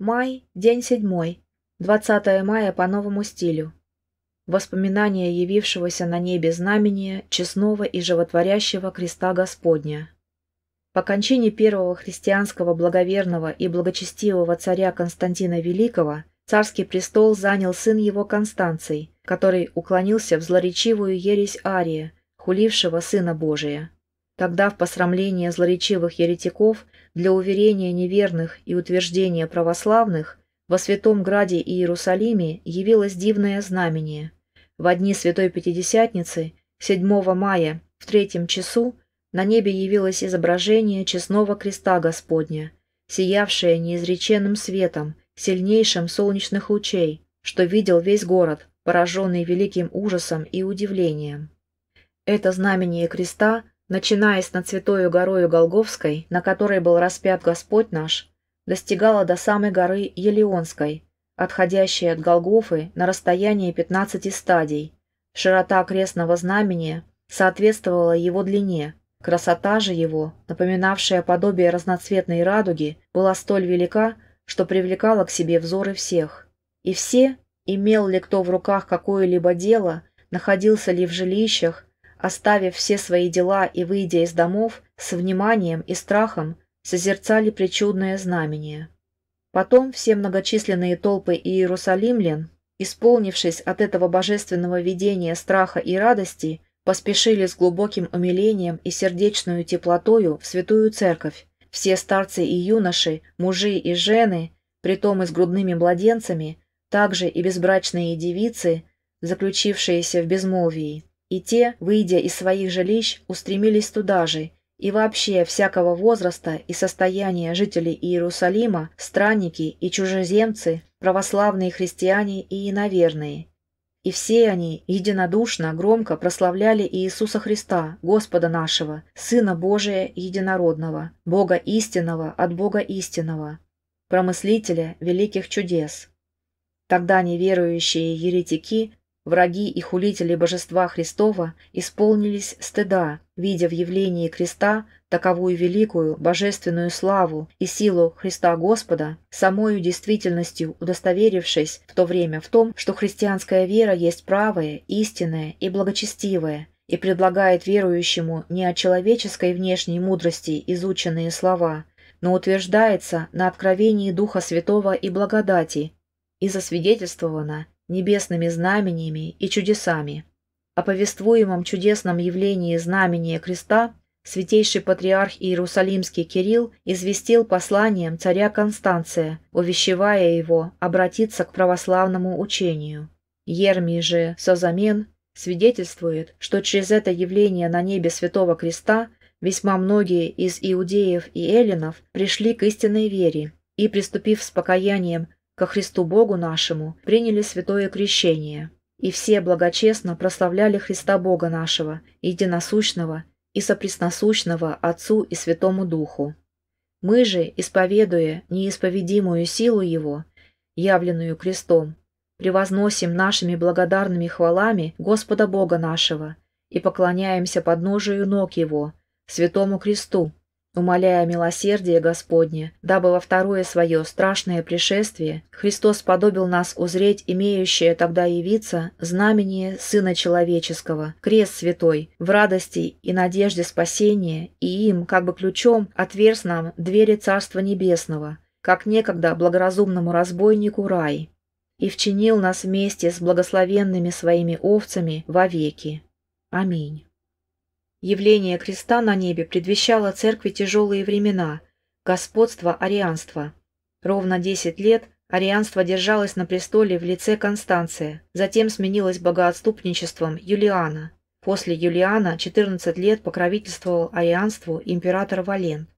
Май, день седьмой, 20 мая по новому стилю. Воспоминания явившегося на небе знамения честного и животворящего креста Господня. По кончине первого христианского благоверного и благочестивого царя Константина Великого царский престол занял сын его Констанций, который уклонился в злоречивую ересь Ария, хулившего Сына Божия. Тогда в посрамление злоречивых еретиков – для уверения неверных и утверждения православных во Святом Граде и Иерусалиме явилось дивное знамение. В одни Святой Пятидесятницы, 7 мая, в третьем часу, на небе явилось изображение честного креста Господня, сиявшее неизреченным светом, сильнейшим солнечных лучей, что видел весь город, пораженный великим ужасом и удивлением. Это знамение креста – Начиная с нацветою горою Голговской, на которой был распят Господь наш, достигала до самой горы Елеонской, отходящей от Голгофы на расстоянии 15 стадий. Широта крестного знамени соответствовала его длине. Красота же его, напоминавшая подобие разноцветной радуги, была столь велика, что привлекала к себе взоры всех. И все, имел ли кто в руках какое-либо дело, находился ли в жилищах, оставив все свои дела и выйдя из домов, с вниманием и страхом созерцали причудное знамение. Потом все многочисленные толпы иерусалимлян, исполнившись от этого божественного видения страха и радости, поспешили с глубоким умилением и сердечную теплотою в святую церковь. Все старцы и юноши, мужи и жены, притом и с грудными младенцами, также и безбрачные девицы, заключившиеся в безмолвии, и те, выйдя из своих жилищ, устремились туда же, и вообще всякого возраста и состояния жителей Иерусалима, странники и чужеземцы, православные христиане и иноверные. И все они единодушно громко прославляли Иисуса Христа, Господа нашего, Сына Божия Единородного, Бога истинного от Бога истинного, промыслителя великих чудес. Тогда неверующие еретики Враги и хулители божества Христова исполнились стыда, видя в явлении креста таковую великую божественную славу и силу Христа Господа, самою действительностью удостоверившись в то время в том, что христианская вера есть правая, истинная и благочестивая, и предлагает верующему не о человеческой внешней мудрости изученные слова, но утверждается на откровении Духа Святого и благодати, и засвидетельствовано небесными знамениями и чудесами. О повествуемом чудесном явлении знамения креста святейший патриарх Иерусалимский Кирилл известил посланием царя Констанция, увещевая его обратиться к православному учению. Ермий же Созамен свидетельствует, что через это явление на небе Святого Креста весьма многие из иудеев и эллинов пришли к истинной вере и, приступив с покаянием ко Христу Богу нашему приняли святое крещение, и все благочестно прославляли Христа Бога нашего, единосущного и сопресносущного Отцу и Святому Духу. Мы же, исповедуя неисповедимую силу Его, явленную крестом, превозносим нашими благодарными хвалами Господа Бога нашего и поклоняемся подножию ног Его, Святому Кресту, умоляя милосердие Господне, дабы во второе свое страшное пришествие Христос подобил нас узреть имеющее тогда явиться знамение Сына Человеческого, крест святой, в радости и надежде спасения, и им, как бы ключом, отверз нам двери Царства Небесного, как некогда благоразумному разбойнику рай, и вчинил нас вместе с благословенными своими овцами вовеки. Аминь. Явление креста на небе предвещало церкви тяжелые времена, господство арианства. Ровно 10 лет арианство держалось на престоле в лице Констанция, затем сменилось богоотступничеством Юлиана. После Юлиана 14 лет покровительствовал арианству император Валент.